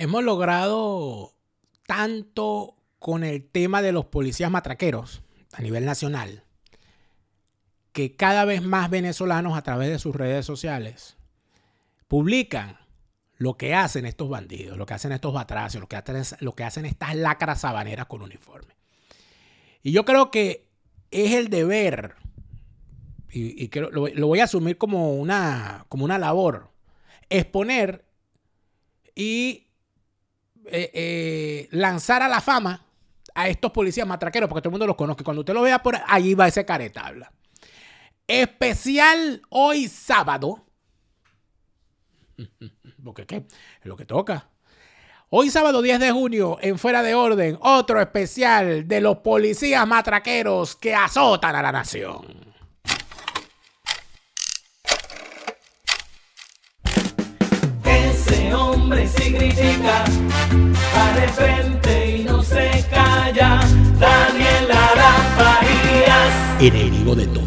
hemos logrado tanto con el tema de los policías matraqueros a nivel nacional, que cada vez más venezolanos a través de sus redes sociales publican lo que hacen estos bandidos, lo que hacen estos batracios, lo que hacen, estas lacras sabaneras con uniforme. Y yo creo que es el deber, y, lo, lo, voy a asumir como una, como una labor, exponer y eh, eh, lanzar a la fama a estos policías matraqueros, porque todo el mundo los conoce. Cuando usted lo vea por ahí va ese caretabla. Especial hoy sábado. Porque es lo que toca. Hoy sábado 10 de junio, en Fuera de Orden, otro especial de los policías matraqueros que azotan a la nación. de frente y no se calla. Daniel Enemigo de todos.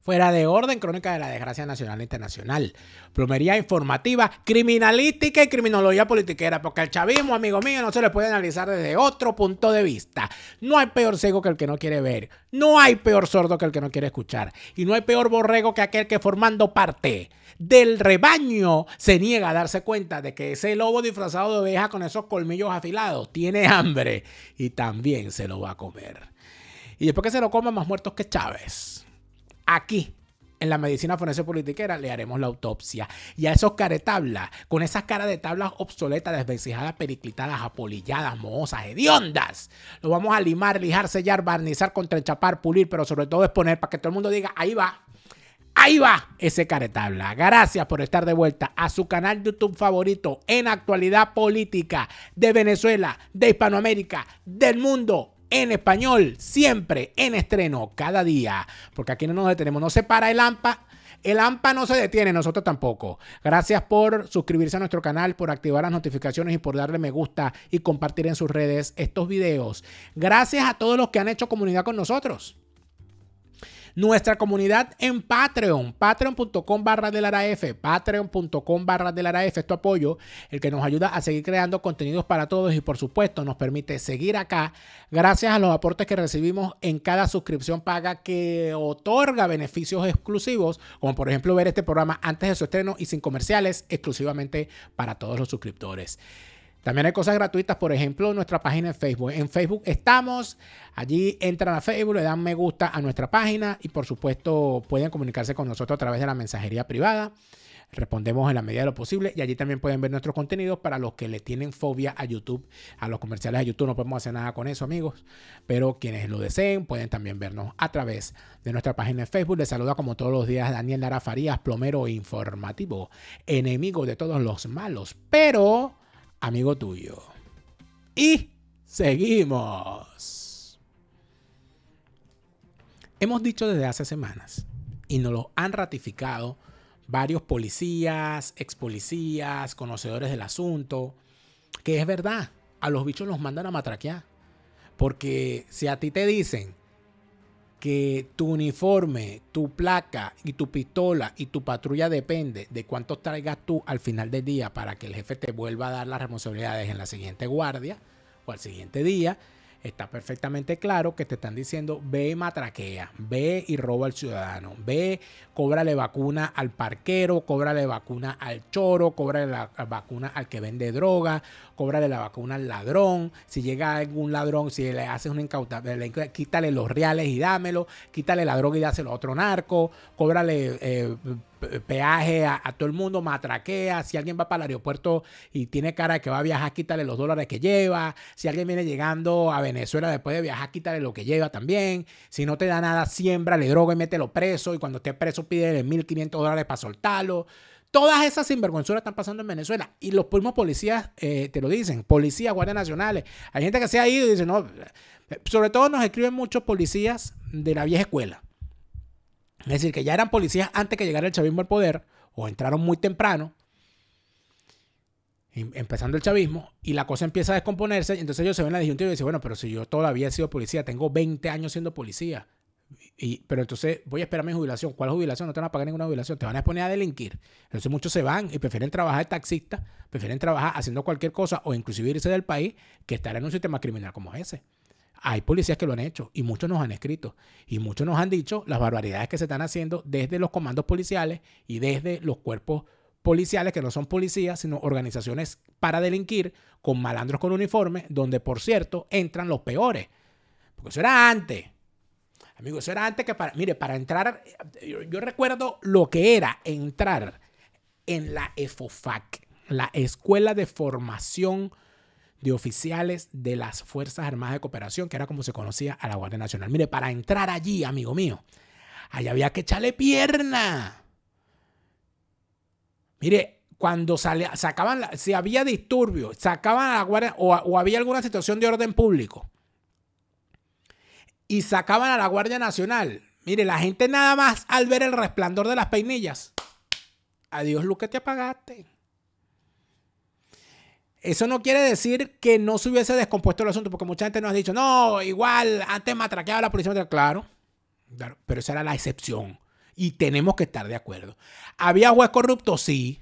Fuera de orden, crónica de la desgracia nacional e internacional. Plomería informativa, criminalística y criminología politiquera. Porque el chavismo, amigo mío, no se le puede analizar desde otro punto de vista. No hay peor ciego que el que no quiere ver. No hay peor sordo que el que no quiere escuchar. Y no hay peor borrego que aquel que formando parte del rebaño se niega a darse cuenta de que ese lobo disfrazado de oveja con esos colmillos afilados tiene hambre y también se lo va a comer. Y después que se lo coma, más muertos que Chávez. Aquí en la medicina forense politiquera le haremos la autopsia. Y a esos caretablas, con esas caras de tablas obsoletas, desvencijadas, periclitadas, apolilladas, mohosas, hediondas, lo vamos a limar, lijar, sellar, barnizar, contrachapar, pulir, pero sobre todo exponer para que todo el mundo diga, ahí va, Ahí va ese caretabla. Gracias por estar de vuelta a su canal de YouTube favorito en actualidad política de Venezuela, de Hispanoamérica, del mundo. En español, siempre en estreno, cada día. Porque aquí no nos detenemos, no se para el AMPA el AMPA no se detiene, nosotros tampoco. Gracias por suscribirse a nuestro canal, por activar las notificaciones y por darle me gusta y compartir en sus redes estos videos. Gracias a todos los que han hecho comunidad con nosotros nuestra comunidad en Patreon, patreon.com barra del Araf, patreon.com barra del tu apoyo, el que nos ayuda a seguir creando contenidos para todos y por supuesto nos permite seguir acá gracias a los aportes que recibimos en cada suscripción paga que otorga beneficios exclusivos, como por ejemplo ver este programa antes de su estreno y sin comerciales exclusivamente para todos los suscriptores. También hay cosas gratuitas, por ejemplo, nuestra página en Facebook. En Facebook estamos, allí entran a Facebook, le dan me gusta a nuestra página y por supuesto pueden comunicarse con nosotros a través de la mensajería privada. Respondemos en la medida de lo posible y allí también pueden ver nuestros contenidos para los que le tienen fobia a YouTube, a los comerciales de YouTube. No podemos hacer nada con eso, amigos, pero quienes lo deseen pueden también vernos a través de nuestra página de Facebook. Les saluda como todos los días Daniel Lara Farías, plomero informativo, enemigo de todos los malos, pero amigo tuyo. Y seguimos. Hemos dicho desde hace semanas y nos lo han ratificado varios policías, ex policías, conocedores del asunto, que es verdad, a los bichos los mandan a matraquear. Porque si a ti te dicen, que tu uniforme, tu placa y tu pistola y tu patrulla depende de cuántos traigas tú al final del día para que el jefe te vuelva a dar las responsabilidades en la siguiente guardia o al siguiente día está perfectamente claro que te están diciendo ve y matraquea, ve y roba al ciudadano, ve, cóbrale vacuna al parquero, cóbrale vacuna al choro, cóbrale la vacuna al que vende droga, cóbrale la vacuna al ladrón, si llega algún ladrón, si le haces un incautable, quítale los reales y dámelo, quítale la droga y dáselo a otro narco, cóbrale eh, peaje a, todo el mundo, matraquea. Si alguien va para el aeropuerto y tiene cara que va a viajar, quítale los dólares que lleva. Si alguien viene llegando a Venezuela después de viajar, quítale lo que lleva también. Si no te da nada, siembrale droga y mételo preso. Y cuando esté preso, mil 1.500 dólares para soltarlo. Todas esas sinvergüenzuras están pasando en Venezuela y los mismos policías eh, te lo dicen, policías, guardias nacionales. Hay gente que se ha ido y dice, no, eh, sobre todo nos escriben muchos policías de la vieja escuela es decir, que ya eran policías antes que llegara el chavismo al poder, o entraron muy temprano, em, empezando el chavismo, y la cosa empieza a descomponerse, y entonces ellos se ven la disyuntiva y dicen, bueno, pero si yo todavía he sido policía, tengo 20 años siendo policía, y, pero entonces voy a esperar mi jubilación. ¿Cuál jubilación? No te van a pagar ninguna jubilación, te van a exponer a delinquir. Entonces muchos se van y prefieren trabajar de taxista, prefieren trabajar haciendo cualquier cosa o inclusive irse del país que estar en un sistema criminal como ese. Hay policías que lo han hecho y muchos nos han escrito y muchos nos han dicho las barbaridades que se están haciendo desde los comandos policiales y desde los cuerpos policiales que no son policías, sino organizaciones para delinquir con malandros con uniforme, donde por cierto entran los peores. Porque eso era antes. amigos eso era antes que para, mire, para entrar, yo, recuerdo lo que era entrar en la EFOFAC, la Escuela de Formación de oficiales de las Fuerzas Armadas de Cooperación, que era como se conocía a la Guardia Nacional. Mire, para entrar allí, amigo mío, ahí había que echarle pierna. Mire, cuando sale sacaban, si había disturbio sacaban a la Guardia, o, o había alguna situación de orden público, y sacaban a la Guardia Nacional. Mire, la gente nada más al ver el resplandor de las peinillas. Adiós, Luque, te apagaste. Eso no quiere decir que no se hubiese descompuesto el asunto, porque mucha gente nos ha dicho, no, igual, antes matraqueaba la policía. Claro, claro, pero esa era la excepción. Y tenemos que estar de acuerdo. ¿Había juez corrupto? Sí.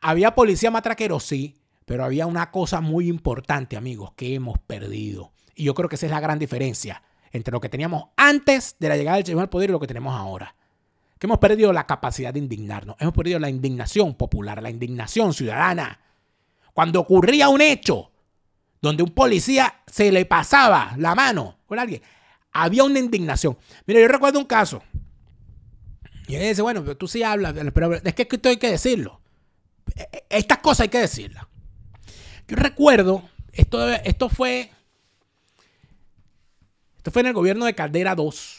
¿Había policía matraquero? Sí. Pero había una cosa muy importante, amigos, que hemos perdido. Y yo creo que esa es la gran diferencia entre lo que teníamos antes de la llegada del señor al poder y lo que tenemos ahora. Que hemos perdido la capacidad de indignarnos. Hemos perdido la indignación popular, la indignación ciudadana. Cuando ocurría un hecho donde un policía se le pasaba la mano con alguien, había una indignación. Mira, yo recuerdo un caso. Y él dice, bueno, tú sí hablas, pero es que esto hay que decirlo. E, e, estas cosas hay que decirlas. Yo recuerdo, esto, esto fue. Esto fue en el gobierno de Caldera 2.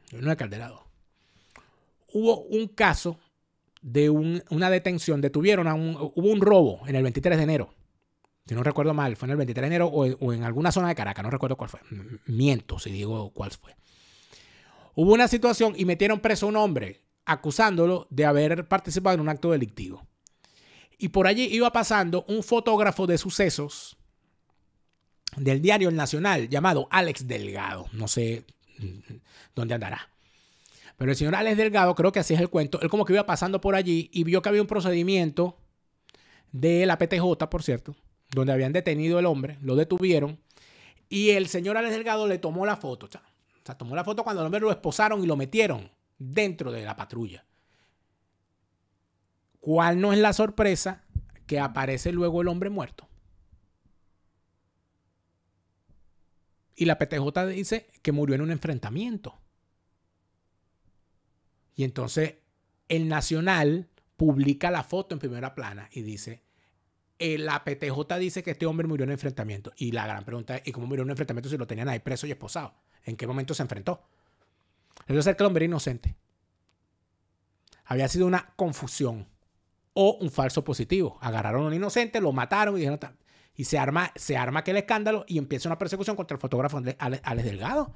El gobierno de Caldera 2. Hubo un caso de un, una detención, detuvieron a un, hubo un robo en el 23 de enero. Si no recuerdo mal, fue en el 23 de enero o, o en alguna zona de Caracas, no recuerdo cuál fue. Miento si digo cuál fue. Hubo una situación y metieron preso a un hombre acusándolo de haber participado en un acto delictivo. Y por allí iba pasando un fotógrafo de sucesos del diario El Nacional llamado Alex Delgado. No sé mm, mm, dónde andará. Pero el señor Alex Delgado, creo que así es el cuento, él como que iba pasando por allí y vio que había un procedimiento de la PTJ, por cierto, donde habían detenido al hombre, lo detuvieron y el señor Alex Delgado le tomó la foto. O sea, tomó la foto cuando el hombre lo esposaron y lo metieron dentro de la patrulla. ¿Cuál no es la sorpresa que aparece luego el hombre muerto? Y la PTJ dice que murió en un enfrentamiento. Y entonces el Nacional publica la foto en primera plana y dice, eh, la PTJ dice que este hombre murió en enfrentamiento. Y la gran pregunta es, ¿y cómo murió en enfrentamiento si lo tenían ahí preso y esposado? ¿En qué momento se enfrentó? Entonces ser que el hombre era inocente. Había sido una confusión o un falso positivo. Agarraron a un inocente, lo mataron y dijeron, y se arma, se arma aquel escándalo y empieza una persecución contra el fotógrafo Alex Delgado.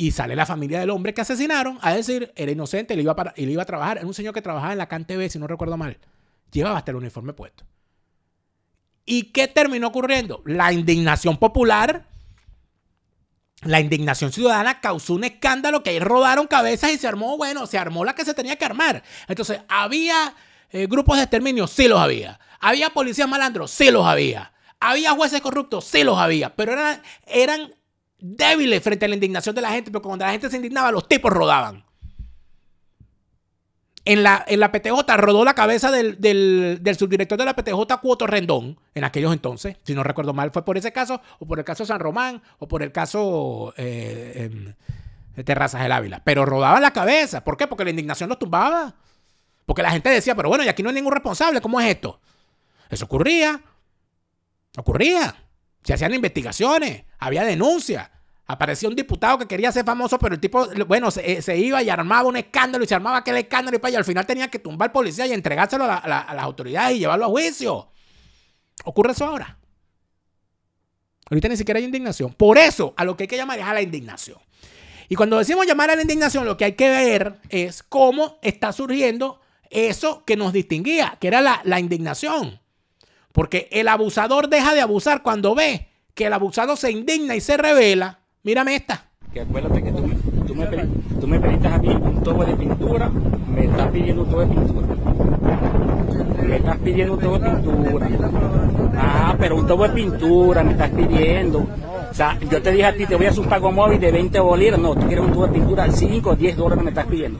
Y sale la familia del hombre que asesinaron a decir, era inocente, le iba, para, iba a trabajar. Era un señor que trabajaba en la cante b si no recuerdo mal. Llevaba hasta el uniforme puesto. ¿Y qué terminó ocurriendo? La indignación popular, la indignación ciudadana causó un escándalo que ahí rodaron cabezas y se armó, bueno, se armó la que se tenía que armar. Entonces, ¿había eh, grupos de exterminio? Sí los había. ¿Había policías malandros? Sí los había. ¿Había jueces corruptos? Sí los había. Pero eran, eran débiles frente a la indignación de la gente, pero cuando la gente se indignaba, los tipos rodaban. En la, en la PTJ rodó la cabeza del, subdirector de la PTJ, Cuoto Rendón, en aquellos entonces, si no recuerdo mal, fue por ese caso, o por el caso San Román, o por el caso eh, em, Terrazas del Ávila. Pero rodaba la cabeza. ¿Por qué? Porque la indignación los tumbaba. Porque la gente decía, pero bueno, y aquí no hay ningún responsable, ¿cómo es esto? Eso ocurría. Ocurría. Se hacían investigaciones, había denuncias. Aparecía un diputado que quería ser famoso, pero el tipo, bueno, se, eh, iba y armaba un escándalo y se armaba aquel escándalo y, para, al final tenía que tumbar al policía y entregárselo a, las autoridades y llevarlo a juicio. Ocurre eso ahora. Ahorita ni siquiera hay indignación. Por eso, a lo que hay que llamar es a la indignación. Y cuando decimos llamar a la indignación, lo que hay que ver es cómo está surgiendo eso que nos distinguía, que era la indignación. Porque el abusador deja de abusar cuando ve que el abusado se indigna y se revela. Mírame esta. Que acuérdate que tú me, tú me, tú me pediste a mí un tobo de pintura, me estás pidiendo un tobo de pintura. Me estás pidiendo un tobo de pintura. Ah, pero un tobo de pintura me estás pidiendo. O sea, yo te dije a ti, te voy a hacer un pago móvil de 20 bolívares. No, tú quieres un tubo de pintura, 5 o 10 dólares me estás pidiendo.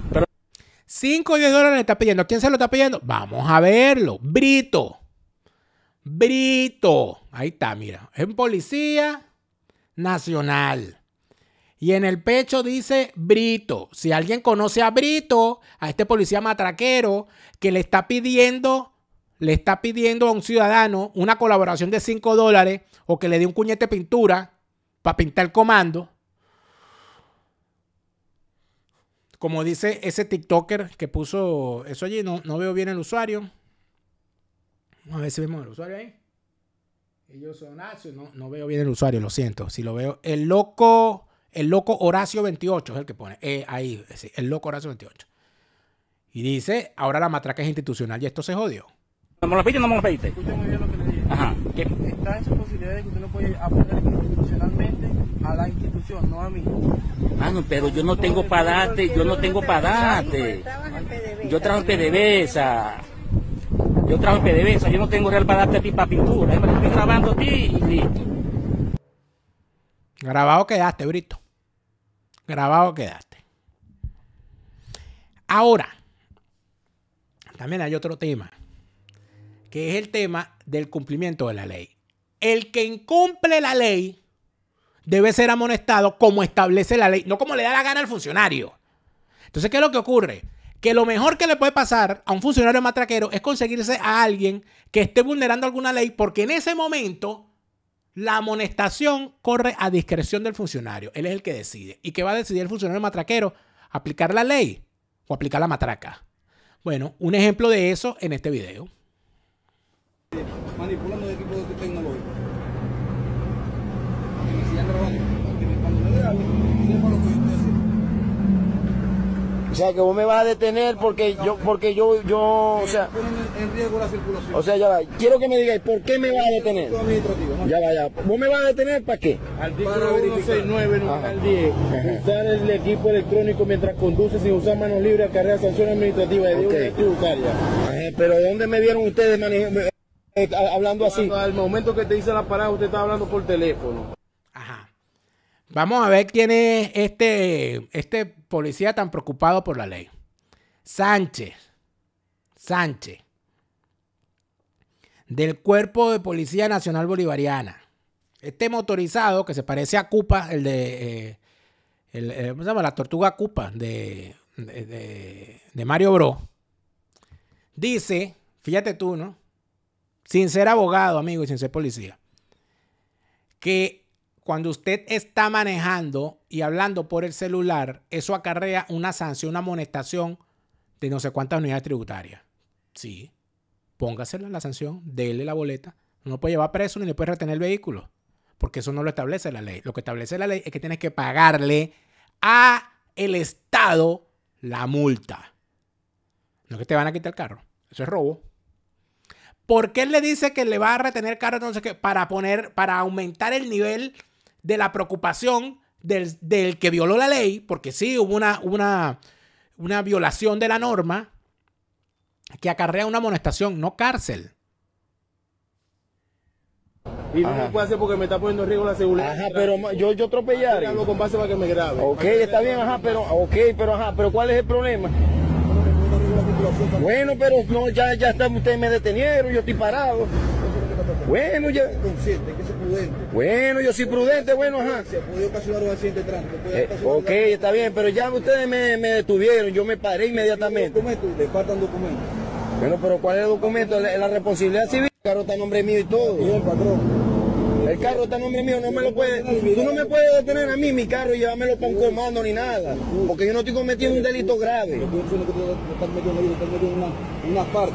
5 o 10 dólares me estás pidiendo. ¿Quién se lo está pidiendo? Vamos a verlo. Brito. Brito. Ahí está, mira. Es un policía nacional. Y en el pecho dice Brito. Si alguien conoce a Brito, a este policía matraquero, que le está pidiendo, le está pidiendo a un ciudadano una colaboración de 5 dólares o que le dé un cuñete de pintura para pintar el comando. Como dice ese TikToker que puso eso allí, no veo bien el usuario. A ver si vemos el usuario ahí. Ellos son Horacio. Ah, no, no veo bien el usuario, lo siento. Si lo veo. El loco. El loco Horacio 28 es el que pone. Eh, ahí, el loco Horacio 28. Y dice, ahora la matraca es institucional y esto se jodió. ¿No me lo pediste o no me lo pediste? Escucha muy bien lo que le dije. Ajá. Está esa posibilidad de que usted no puede aplaudir institucionalmente a la institución, no a mí. Mano, pero yo no tengo para darte, yo no tengo para darte. Yo trabajo en PDVSA. Yo trabajo en PDVSA, yo no tengo real para darte a ti para pintura. Estoy grabando a ti y listo. Grabado quedaste, Brito. Grabado quedaste. Ahora, también hay otro tema, que es el tema del cumplimiento de la ley. El que incumple la ley debe ser amonestado como establece la ley, no como le da la gana al funcionario. Entonces, ¿qué es lo que ocurre? que lo mejor que le puede pasar a un funcionario matraquero es conseguirse a alguien que esté vulnerando alguna ley, porque en ese momento la amonestación corre a discreción del funcionario. Él es el que decide. ¿Y qué va a decidir el funcionario matraquero? ¿Aplicar la ley o aplicar la matraca? Bueno, un ejemplo de eso en este video. Manipulando o sea, que vos me vas a detener porque yo, porque yo, yo, o sea... En riesgo la circulación. O sea, ya va. Quiero que me digáis, ¿por qué me vas a detener? Ya va, ya. ¿Vos me vas a detener para qué? Artículo 169, al 10. Usar el equipo electrónico mientras conduces sin usar manos libres acarrea sanción administrativa de okay. Pero ¿dónde me vieron ustedes manejando? Eh, eh, hablando así. al momento que te hice la parada, usted estaba hablando por teléfono. Ajá. Vamos a ver quién es este, este policía tan preocupado por la ley. Sánchez. Sánchez. Del Cuerpo de Policía Nacional Bolivariana. Este motorizado que se parece a Cupa, el de. Eh, eh, ¿Cómo se llama? La tortuga Cupa de, Mario Bro. Dice, fíjate tú, ¿no? Sin ser abogado, amigo, y sin ser policía. Que cuando usted está manejando y hablando por el celular, eso acarrea una sanción, una amonestación de no sé cuántas unidades tributarias. Sí, Póngase la sanción, déle la boleta. No puede llevar preso ni le puede retener el vehículo, porque eso no lo establece la ley. Lo que establece la ley es que tienes que pagarle a el Estado la multa. No que te van a quitar el carro. Eso es robo. ¿Por qué él le dice que le va a retener el carro? Entonces, que para poner, para aumentar el nivel de la preocupación del, que violó la ley, porque sí hubo una, una, violación de la norma que acarrea una amonestación, no cárcel. Y no me puede hacer porque me está poniendo en riesgo la seguridad. Ajá, pero yo, yo que Ok, está bien, ajá, pero, ok, pero, ajá, pero ¿cuál es el problema? Bueno, pero no, ya, ya está, ustedes me detenieron, yo estoy parado. Bueno, ya. Bueno, yo soy prudente, bueno, ajá. Eh, ok, está bien, pero ya ustedes me, me detuvieron, yo me paré inmediatamente. Le faltan documentos. Bueno, pero ¿cuál es el documento? La, responsabilidad civil, el carro está en nombre mío y todo. Y el patrón. El carro está en nombre mío, no me lo puede... tú no me puedes detener a mí mi carro y llevármelo para un comando ni nada, porque yo no estoy cometiendo un delito grave. Una, una parte.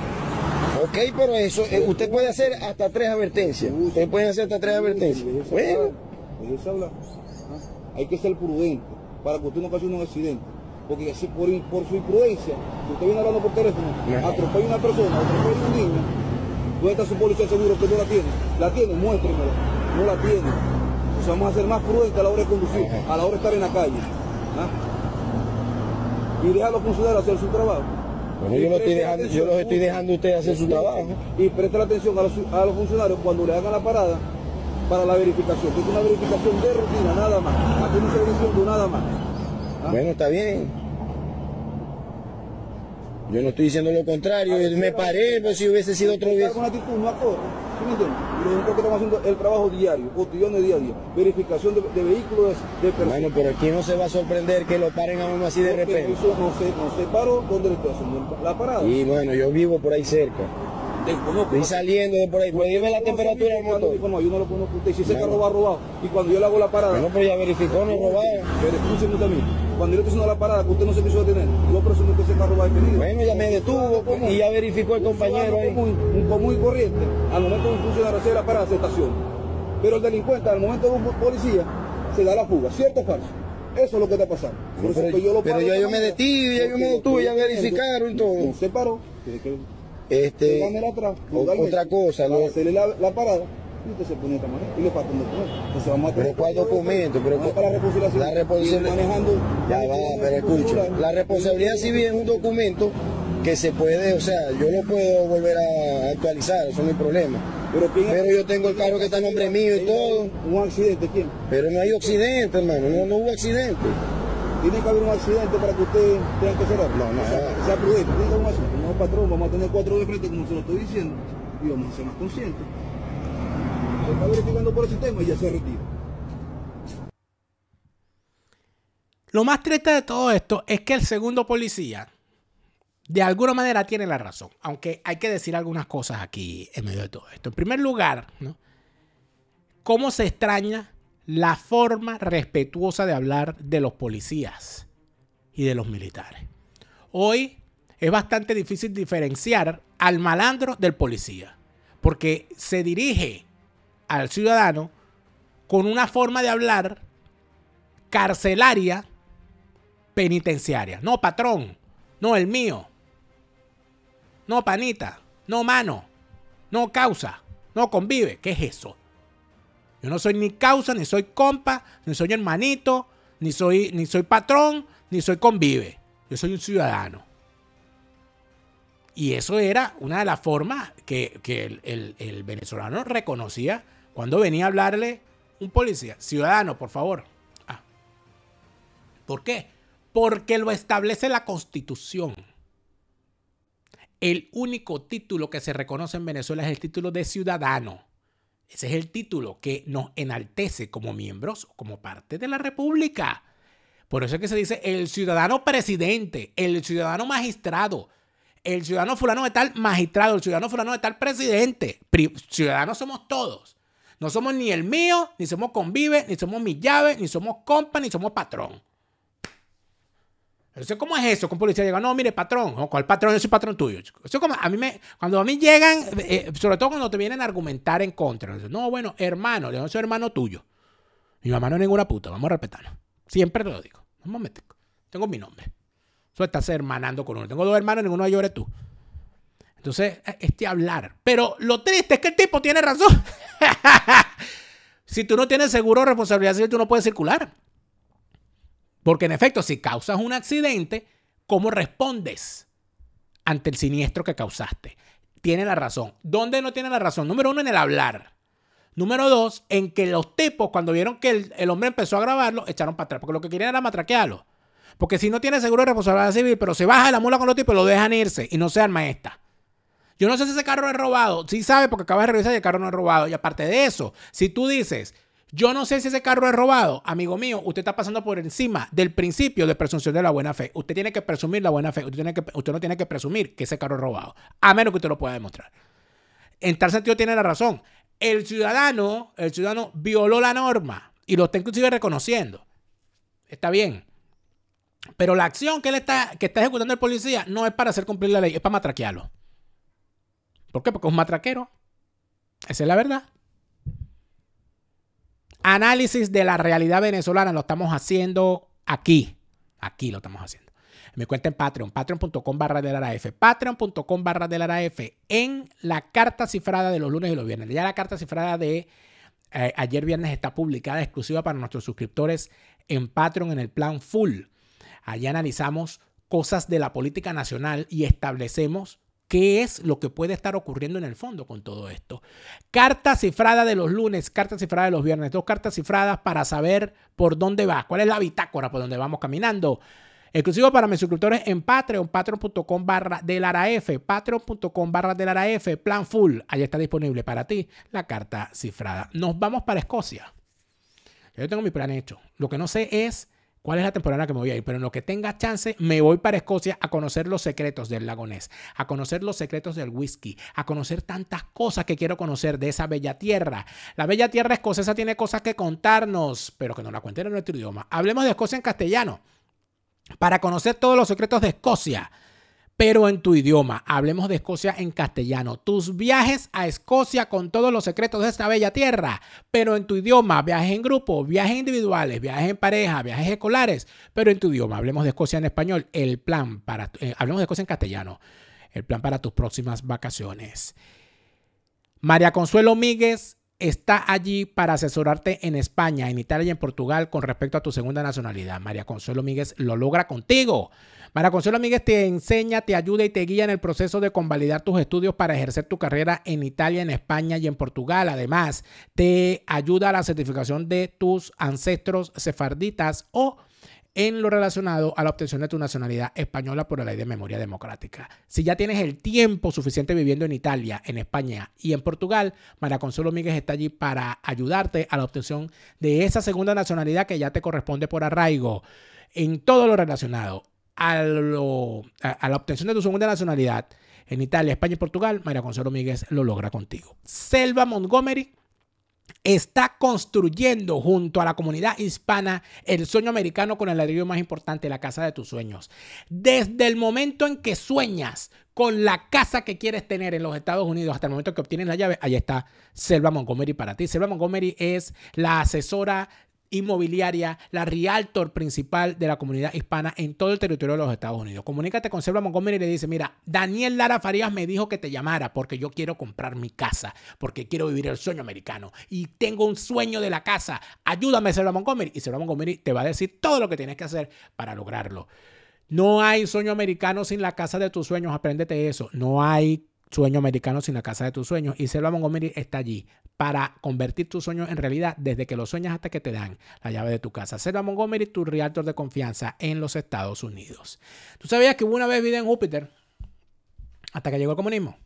Ok, pero eso, eh, usted puede hacer hasta tres advertencias. Usted puede hacer hasta tres advertencias. Pues bueno. Pues ah, hay que ser prudente para que usted no pase un accidente. Porque así por, su imprudencia, si usted viene hablando por teléfono, atropella a una persona, atropella a un niño, ¿dónde está su policía seguro que no la tiene? ¿La tiene? muéstrenmela. No la tiene. O sea, vamos a ser más prudentes a la hora de conducir, a la hora de estar en la calle. ¿ah? Y déjalo considerar hacer su trabajo yo, los estoy dejando a ustedes hacer su trabajo. Y presta atención a los, funcionarios cuando le hagan la parada para la verificación. Es una verificación de rutina, nada más. Aquí no se diciendo nada más. ¿Ah? Bueno, está bien. Yo no estoy diciendo lo contrario, me paré, pero pues, si hubiese sido otro vez. Con no y nosotros que estamos haciendo el trabajo diario, cotidiano día a día, verificación de, vehículos, de, personas. Bueno, pero aquí no se va a sorprender que lo paren a uno así de repente. Eso no se, no se paró donde le estoy haciendo la parada. Y bueno, yo vivo por ahí cerca. Y saliendo de por ahí, pues dime la temperatura del motor. yo no lo conozco usted. Si ese carro va robado y cuando yo le hago la parada. Bueno, pero ya verificó, no robado. Pero escúcheme también. Cuando yo estoy haciendo la parada, que usted no se quiso detener, yo presumo que ese carro va detenido. Bueno, ya me detuvo pues, y ya verificó el compañero. Un común y corriente, al momento de un funcionario hacer la parada, se estación. Pero el delincuente, al momento de un policía, se da la fuga. ¿Cierto o falso? Eso es lo que te pasando. Por pero, yo, lo pero yo, me detuve, y yo me detuve, ya verificaron y todo. Se paró. Este, otra cosa, Hacerle la, parada y se pone de esta manera y le falta un documento. Entonces vamos a Pero cuál documento, pero la responsabilidad La Manejando, ya va, pero escucho La responsabilidad civil es un documento que se puede, o sea, yo lo puedo volver a actualizar, eso no es mi problema. Pero, yo tengo el carro que está en nombre mío y todo. ¿Un accidente quién? Pero no hay accidente, hermano, no, no hubo accidente tiene que haber un accidente para que ustedes tengan que cerrar. No, no, sea, no. sea prudente, tiene un accidente. No, patrón, vamos a tener cuatro de frente, como se lo estoy diciendo, y vamos a ser más conscientes. Se está verificando por el sistema y ya se retira. Lo más triste de todo esto es que el segundo policía, de alguna manera, tiene la razón. Aunque hay que decir algunas cosas aquí en medio de todo esto. En primer lugar, ¿no? ¿cómo se extraña la forma respetuosa de hablar de los policías y de los militares. Hoy es bastante difícil diferenciar al malandro del policía, porque se dirige al ciudadano con una forma de hablar carcelaria penitenciaria. No, patrón, no el mío. No, panita, no, mano, no, causa, no, convive. ¿Qué es eso? Yo no soy ni causa, ni soy compa, ni soy hermanito, ni soy, ni soy patrón, ni soy convive. Yo soy un ciudadano. Y eso era una de las formas que, el, venezolano reconocía cuando venía a hablarle un policía. Ciudadano, por favor. Ah. ¿Por qué? Porque lo establece la constitución. El único título que se reconoce en Venezuela es el título de ciudadano. Ese es el título que nos enaltece como miembros, como parte de la República. Por eso es que se dice el ciudadano presidente, el ciudadano magistrado, el ciudadano fulano de tal magistrado, el ciudadano fulano de tal presidente. ciudadanos somos todos. No somos ni el mío, ni somos convive, ni somos mi llave, ni somos compa, ni somos patrón eso ¿cómo es eso? con policía llega? No, mire, patrón. ¿Cuál patrón? Yo soy patrón tuyo. a mí me, cuando a mí llegan, eh, eh, sobre todo cuando te vienen a argumentar en contra. no, bueno, hermano, yo no soy hermano tuyo. Mi mamá no es ninguna puta, vamos a respetarlo. Siempre te lo digo. Un momento. Tengo mi nombre. Eso estás hermanando con uno. Tengo dos hermanos, ninguno llore tú. Entonces, este hablar. Pero lo triste es que el tipo tiene razón. si tú no tienes seguro responsabilidad si tú no puedes circular. Porque en efecto, si causas un accidente, ¿cómo respondes ante el siniestro que causaste? Tiene la razón. ¿Dónde no tiene la razón? Número uno, en el hablar. Número dos, en que los tipos, cuando vieron que el, hombre empezó a grabarlo, echaron para atrás. Porque lo que querían era matraquearlo. Porque si no tiene seguro de responsabilidad civil, pero se baja la mula con los tipos, lo dejan irse y no se arma esta. Yo no sé si ese carro es robado. Sí sabe porque acaba de revisar y el carro no es robado. Y aparte de eso, si tú dices, yo no sé si ese carro es robado. Amigo mío, usted está pasando por encima del principio de presunción de la buena fe. Usted tiene que presumir la buena fe. Usted, no tiene que presumir que ese carro es robado, a menos que usted lo pueda demostrar. En tal sentido tiene la razón. El ciudadano, el ciudadano violó la norma y lo está inclusive reconociendo. Está bien. Pero la acción que, que está ejecutando el policía no es para hacer cumplir la ley, es para matraquearlo. ¿Por qué? Porque es un matraquero. Esa es la verdad análisis de la realidad venezolana lo estamos haciendo aquí. Aquí lo estamos haciendo. Me cuenta en Patreon, patreon.com barra del patreon.com barra del ARAF, en la carta cifrada de los lunes y los viernes. Ya la carta cifrada de eh, ayer viernes está publicada exclusiva para nuestros suscriptores en Patreon en el plan full. Allí analizamos cosas de la política nacional y establecemos qué es lo que puede estar ocurriendo en el fondo con todo esto. Carta cifrada de los lunes, carta cifrada de los viernes, dos cartas cifradas para saber por dónde vas, cuál es la bitácora por donde vamos caminando. Exclusivo para mis suscriptores en Patreon, patreon.com barra del F, patreon.com barra del F, plan full. Ahí está disponible para ti la carta cifrada. Nos vamos para Escocia. Yo tengo mi plan hecho. Lo que no sé es cuál es la temporada que me voy a ir, pero en lo que tenga chance, me voy para Escocia a conocer los secretos del lagonés, a conocer los secretos del whisky, a conocer tantas cosas que quiero conocer de esa bella tierra. La bella tierra escocesa tiene cosas que contarnos, pero que no la cuenten en nuestro idioma. Hablemos de Escocia en castellano para conocer todos los secretos de Escocia pero en tu idioma. Hablemos de Escocia en castellano. Tus viajes a Escocia con todos los secretos de esta bella tierra, pero en tu idioma. Viajes en grupo, viajes individuales, viajes en pareja, viajes escolares, pero en tu idioma. Hablemos de Escocia en español. El plan para... Eh, hablemos de Escocia en castellano. El plan para tus próximas vacaciones. María Consuelo Míguez está allí para asesorarte en España, en Italia y en Portugal con respecto a tu segunda nacionalidad. María Consuelo Míguez lo logra contigo. Maraconsuelo Consuelo te enseña, te ayuda y te guía en el proceso de convalidar tus estudios para ejercer tu carrera en Italia, en España y en Portugal. Además, te ayuda a la certificación de tus ancestros sefarditas o en lo relacionado a la obtención de tu nacionalidad española por la ley de memoria democrática. Si ya tienes el tiempo suficiente viviendo en Italia, en España y en Portugal, María Consuelo Míguez está allí para ayudarte a la obtención de esa segunda nacionalidad que ya te corresponde por arraigo en todo lo relacionado a, la obtención de tu segunda nacionalidad en Italia, España y Portugal, María Consuelo Míguez lo logra contigo. Selva Montgomery está construyendo junto a la comunidad hispana el sueño americano con el ladrillo más importante, la casa de tus sueños. Desde el momento en que sueñas con la casa que quieres tener en los Estados Unidos hasta el momento que obtienes la llave, ahí está Selva Montgomery para ti. Selva Montgomery es la asesora inmobiliaria, la realtor principal de la comunidad hispana en todo el territorio de los Estados Unidos. Comunícate con Selva Montgomery y le dice, mira, Daniel Lara Farías me dijo que te llamara porque yo quiero comprar mi casa, porque quiero vivir el sueño americano y tengo un sueño de la casa. Ayúdame, Selva Montgomery. Y Selva Montgomery te va a decir todo lo que tienes que hacer para lograrlo. No hay sueño americano sin la casa de tus sueños, apréndete eso. No hay Sueño Americano sin la casa de tus sueños. Y Selva Montgomery está allí para convertir tus sueños en realidad desde que los sueñas hasta que te dan la llave de tu casa. Selva Montgomery, tu realtor de confianza en los Estados Unidos. ¿Tú sabías que hubo una vez vida en Júpiter hasta que llegó el comunismo?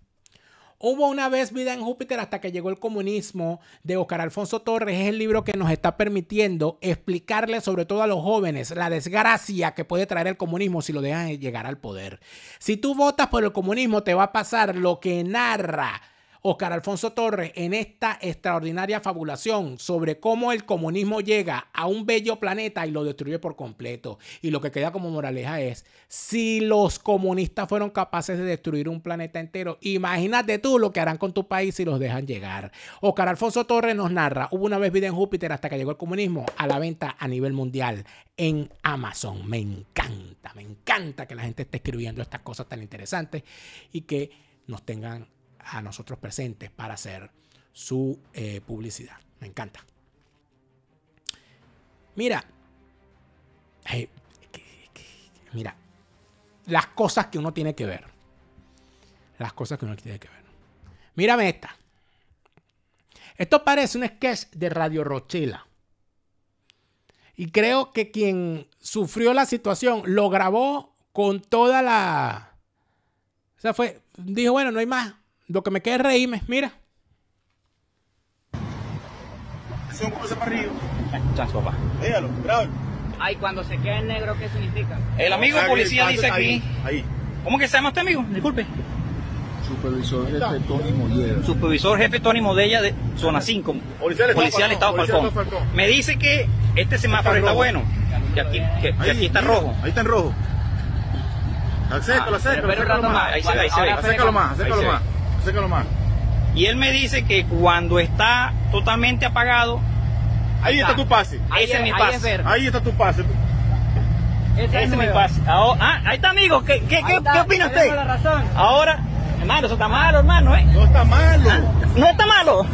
Hubo una vez vida en Júpiter hasta que llegó el comunismo de Oscar Alfonso Torres. Es el libro que nos está permitiendo explicarle sobre todo a los jóvenes la desgracia que puede traer el comunismo si lo dejan llegar al poder. Si tú votas por el comunismo te va a pasar lo que narra Oscar Alfonso Torres en esta extraordinaria fabulación sobre cómo el comunismo llega a un bello planeta y lo destruye por completo. Y lo que queda como moraleja es, si los comunistas fueron capaces de destruir un planeta entero, imagínate tú lo que harán con tu país si los dejan llegar. Oscar Alfonso Torres nos narra, hubo una vez vida en Júpiter hasta que llegó el comunismo a la venta a nivel mundial en Amazon. Me encanta, me encanta que la gente esté escribiendo estas cosas tan interesantes y que nos tengan a nosotros presentes para hacer su eh, publicidad. Me encanta. Mira, mira, las cosas que uno tiene que ver. Las cosas que uno tiene que ver. Mírame esta. Esto parece un sketch de Radio Rochela. Y creo que quien sufrió la situación lo grabó con toda la... O sea, fue, dijo, bueno, no hay más, lo que me queda es reírme, mira. Es un cruce para arriba. Chas, papá. dígalo, grábalo. Ay, cuando se queda en negro, ¿qué significa? El amigo policía dice aquí. Ahí. ¿Cómo que se llama este amigo? Disculpe. Supervisor jefe Tony Modella Supervisor jefe Tony Modella de zona 5. Policial, Policial Estado, Falcón. Me dice que este semáforo está, bueno. Que aquí, que, aquí está en rojo. Ahí está en rojo. Ah, acércalo, acércalo. Acércalo más, acércalo más. Y él me dice que cuando está totalmente apagado. Ahí está, tu pase. Ahí Ese es, mi pase. Ahí, está tu pase. Ese, es, mi pase. ah, ahí está, amigo. ¿Qué, qué, qué, está, ¿qué opina usted? La razón. Ahora, hermano, eso está malo, hermano, ¿eh? No está malo. Ah, no está malo.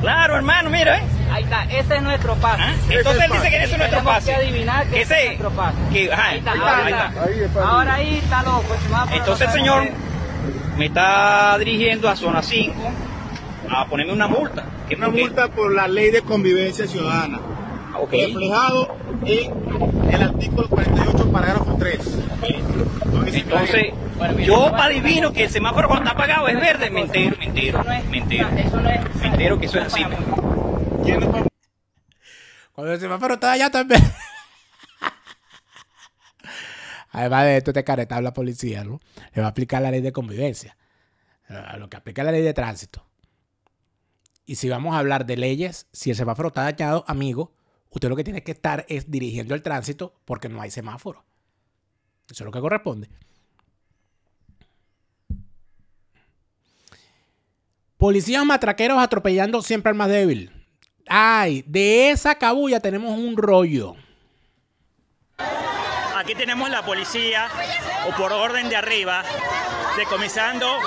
claro, hermano, mira, ¿eh? Ahí está, ese es nuestro pase. Ah, entonces él dice que ese es nuestro pase. Que adivinar que ese es nuestro pase. Que, ahí está, Ahí Ahora ahí está loco. Entonces el señor me está dirigiendo a zona 5 a ponerme una multa. una multa por la ley de convivencia ciudadana. Ah, Reflejado en el artículo 48, parágrafo 3. Entonces, yo adivino que el semáforo cuando está apagado es verde. Me entero, me entero, me entero. Me entero que eso es así. Cuando el semáforo está allá también además de esto, te este careta habla policía, ¿no? Le va a aplicar la ley de convivencia, eh, a lo que aplica la ley de tránsito. Y si vamos a hablar de leyes, si el semáforo está dañado, amigo, usted lo que tiene que estar es dirigiendo el tránsito porque no hay semáforo. Eso es lo que corresponde. Policías matraqueros atropellando siempre al más débil. Ay, de esa cabulla tenemos un rollo. Aquí tenemos la policía, o por orden de arriba, decomisando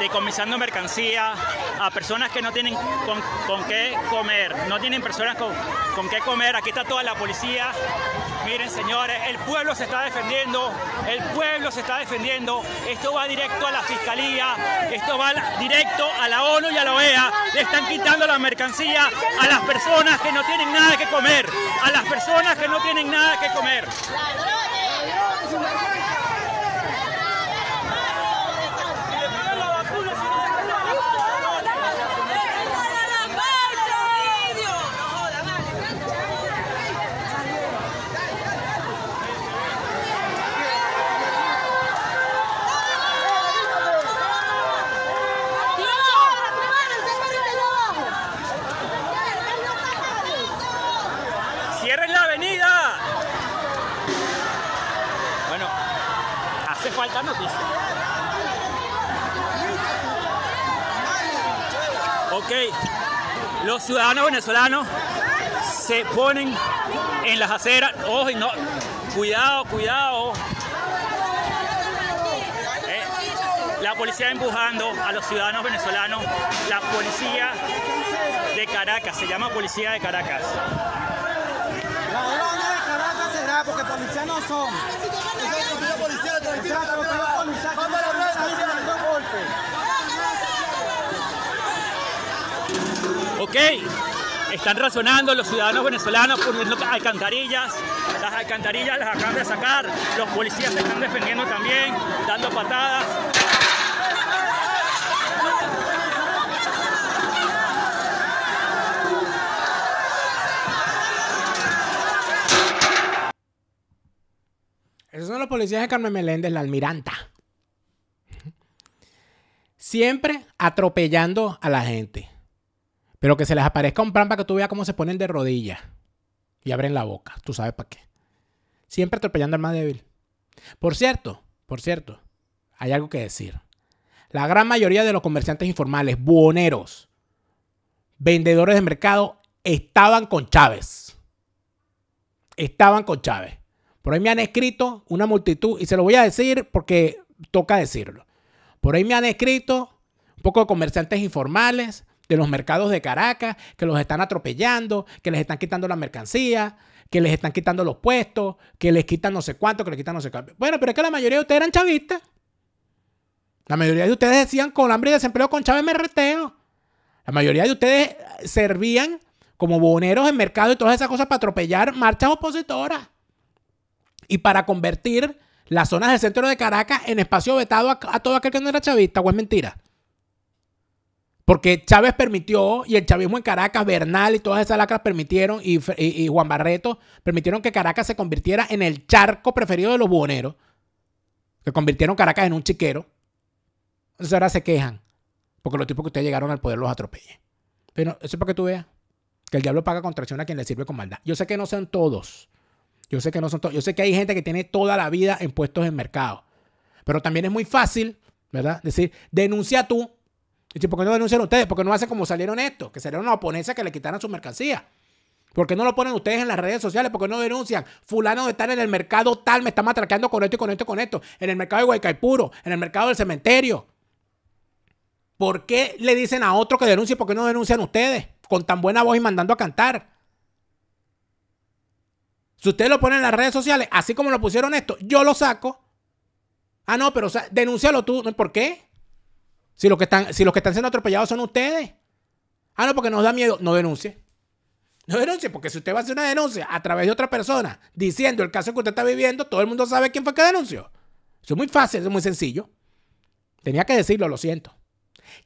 decomisando mercancía a personas que no tienen con, qué comer, no tienen personas con, con qué comer. Aquí está toda la policía. Miren, señores, el pueblo se está defendiendo, el pueblo se está defendiendo. Esto va directo a la fiscalía, esto va directo a la ONU y a la OEA. Le están quitando la mercancía a las personas que no tienen nada que comer, a las personas que no tienen nada que comer. los ciudadanos venezolanos se ponen en las aceras, ojo, no, cuidado, cuidado. Eh, la policía empujando a los ciudadanos venezolanos, la policía de Caracas, se llama policía de Caracas. de Caracas será, porque policía no son. ¿ok? Están razonando los ciudadanos venezolanos poniendo alcantarillas, las alcantarillas las acaban de sacar, los policías se están defendiendo también, dando patadas. Esos son los policías de Carmen Meléndez, la almiranta. Siempre atropellando a la gente. Pero que se les aparezca un plan para que tú veas cómo se ponen de rodillas y abren la boca. Tú sabes para qué. Siempre atropellando al más débil. Por cierto, por cierto, hay algo que decir. La gran mayoría de los comerciantes informales, buhoneros, vendedores de mercado, estaban con Chávez. Estaban con Chávez. Por ahí me han escrito una multitud, y se lo voy a decir porque toca decirlo. Por ahí me han escrito un poco de comerciantes informales, de los mercados de Caracas, que los están atropellando, que les están quitando la mercancía, que les están quitando los puestos, que les quitan no sé cuánto, que les quitan no sé cuánto. Bueno, pero es que la mayoría de ustedes eran chavistas. La mayoría de ustedes decían con hambre y desempleo con Chávez me reteo. La mayoría de ustedes eh, servían como boneros en mercado y todas esas cosas para atropellar marchas opositoras y para convertir las zonas del centro de Caracas en espacio vetado a, a todo aquel que no era chavista, o es mentira. Porque Chávez permitió, y el chavismo en Caracas, Bernal y todas esas lacras permitieron, y, Juan Barreto, permitieron que Caracas se convirtiera en el charco preferido de los buhoneros, que convirtieron Caracas en un chiquero. Entonces ahora se quejan, porque los tipos que ustedes llegaron al poder los atropellan. Pero eso es para que tú veas que el diablo paga contracción a quien le sirve con maldad. Yo sé que no son todos. Yo sé que no son todos. Yo sé que hay gente que tiene toda la vida en puestos en mercado. Pero también es muy fácil, ¿verdad? Decir, denuncia tú ¿por qué no denuncian ustedes? ¿Por qué no hacen como salieron esto, Que salieron a oponencia que le quitaran su mercancía. ¿Por qué no lo ponen ustedes en las redes sociales? ¿Por qué no denuncian? Fulano de estar en el mercado tal me está matraqueando con esto y con esto y con esto. En el mercado de Guaycaipuro, en el mercado del cementerio. ¿Por qué le dicen a otro que denuncie? ¿Por qué no denuncian ustedes? Con tan buena voz y mandando a cantar. Si ustedes lo ponen en las redes sociales, así como lo pusieron esto, yo lo saco. Ah, no, pero o denúncialo tú. ¿Por qué? Si los que están, si los que están siendo atropellados son ustedes. Ah, no, porque nos da miedo. No denuncie. No denuncie, porque si usted va a hacer una denuncia a través de otra persona diciendo el caso que usted está viviendo, todo el mundo sabe quién fue que denunció. Eso es muy fácil, eso es muy sencillo. Tenía que decirlo, lo siento.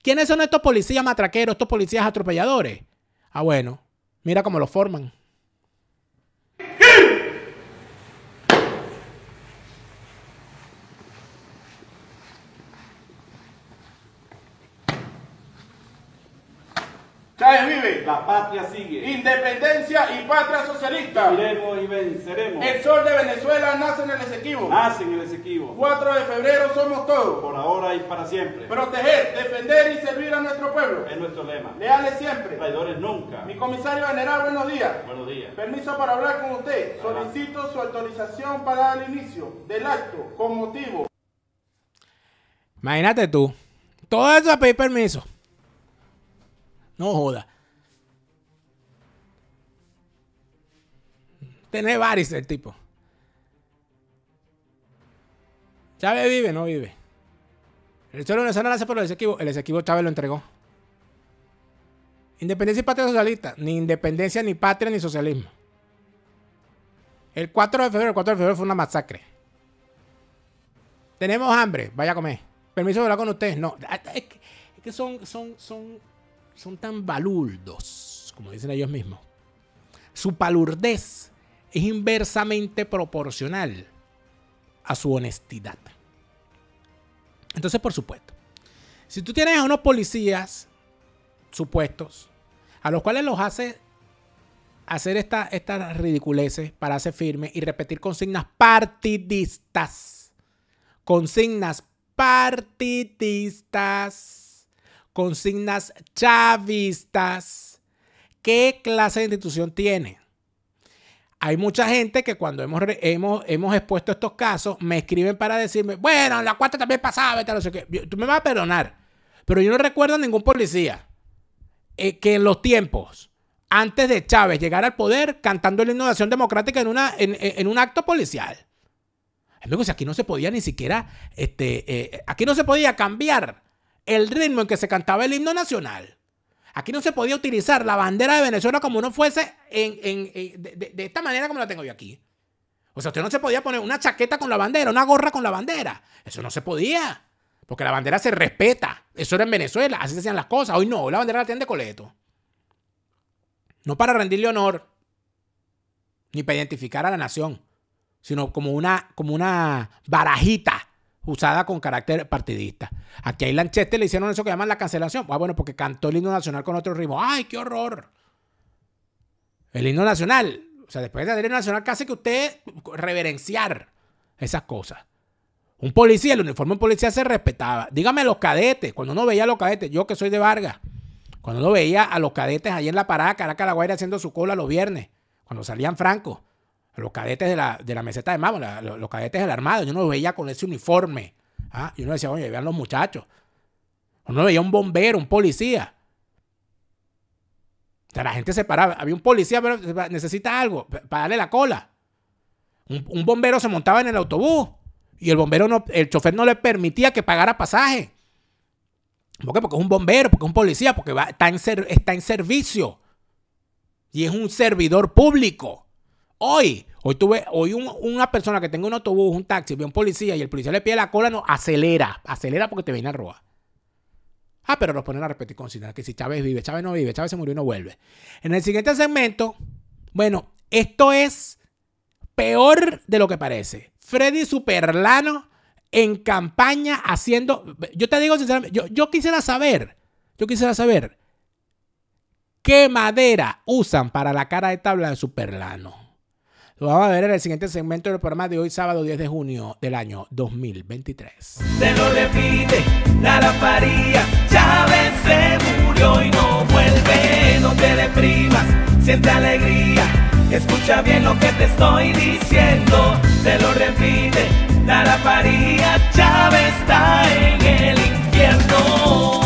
¿Quiénes son estos policías matraqueros, estos policías atropelladores? Ah, bueno, mira cómo los forman. La patria sigue. Independencia y patria socialista. Viviremos y venceremos. El sol de Venezuela nace en el Esequibo. Nace en el Esequibo. 4 de febrero somos todos. Por ahora y para siempre. Proteger, defender y servir a nuestro pueblo. Es nuestro lema. Leales siempre. Traidores nunca. Mi comisario general, buenos días. Buenos días. Permiso para hablar con usted. Solicito su autorización para dar el inicio del acto con motivo. Imagínate tú. Todo eso a pedir permiso. No joda. Tiene varios el tipo. Chávez vive, no vive. El Estado sana hace por el Esequibo. El Esequibo Chávez lo entregó. Independencia y patria socialista. Ni independencia, ni patria, ni socialismo. El 4 de febrero, el 4 de febrero fue una masacre. Tenemos hambre, vaya a comer. Permiso de hablar con ustedes. No, es que, son, son, son son tan balurdos, como dicen ellos mismos. Su palurdez es inversamente proporcional a su honestidad. Entonces, por supuesto, si tú tienes a unos policías supuestos, a los cuales los hace hacer estas ridiculeces para hacer firme y repetir consignas partidistas. Consignas partidistas consignas chavistas, ¿qué clase de institución tiene? Hay mucha gente que cuando hemos, hemos, hemos expuesto estos casos me escriben para decirme, bueno, en la cuarta también pasaba, no sé qué. Tú me vas a perdonar, pero yo no recuerdo a ningún policía eh, que en los tiempos antes de Chávez llegar al poder cantando la innovación democrática en, una, en, un acto policial. Amigos, aquí no se podía ni siquiera, este, eh, aquí no se podía cambiar el ritmo en que se cantaba el himno nacional. Aquí no se podía utilizar la bandera de Venezuela como uno fuese en, de, esta manera como la tengo yo aquí. O sea, usted no se podía poner una chaqueta con la bandera, una gorra con la bandera. Eso no se podía. Porque la bandera se respeta. Eso era en Venezuela. Así se hacían las cosas. Hoy no. la bandera la tienen de coleto. No para rendirle honor. Ni para identificar a la nación. Sino como una, como una barajita usada con carácter partidista. Aquí a Island le hicieron eso que llaman la cancelación. Ah, bueno, porque cantó el himno nacional con otro ritmo. ¡Ay, qué horror! El himno nacional. O sea, después de el himno nacional, casi que usted reverenciar esas cosas. Un policía, el uniforme de policía se respetaba. Dígame los cadetes, cuando uno veía a los cadetes, yo que soy de Vargas, cuando uno veía a los cadetes allí en la parada, Caracas, La haciendo su cola los viernes, cuando salían francos los cadetes de la, meseta de mago, los, cadetes del armado, yo no los veía con ese uniforme. ¿ah? Y uno decía, oye, vean los muchachos. Uno veía un bombero, un policía. O sea, la gente se paraba. Había un policía, pero necesita algo para darle la cola. Un, bombero se montaba en el autobús y el bombero no, el chofer no le permitía que pagara pasaje. ¿Por qué? Porque es un bombero, porque es un policía, porque en está en servicio y es un servidor público. Hoy, hoy tuve, hoy una persona que tenga un autobús, un taxi, ve un policía y el policía le pide la cola, no, acelera, acelera porque te viene a robar. Ah, pero los ponen a repetir considerar que si Chávez vive, Chávez no vive, Chávez se murió y no vuelve. En el siguiente segmento, bueno, esto es peor de lo que parece. Freddy Superlano en campaña haciendo, yo te digo sinceramente, yo quisiera saber, yo quisiera saber qué madera usan para la cara de tabla de Superlano. Lo vamos a ver en el siguiente segmento del programa de hoy, sábado 10 de junio del año 2023. Te lo repite, Nara faría. Chávez se murió y no vuelve. No te deprimas, siente alegría. Escucha bien lo que te estoy diciendo. te lo repite, la faría. Chávez está en el infierno.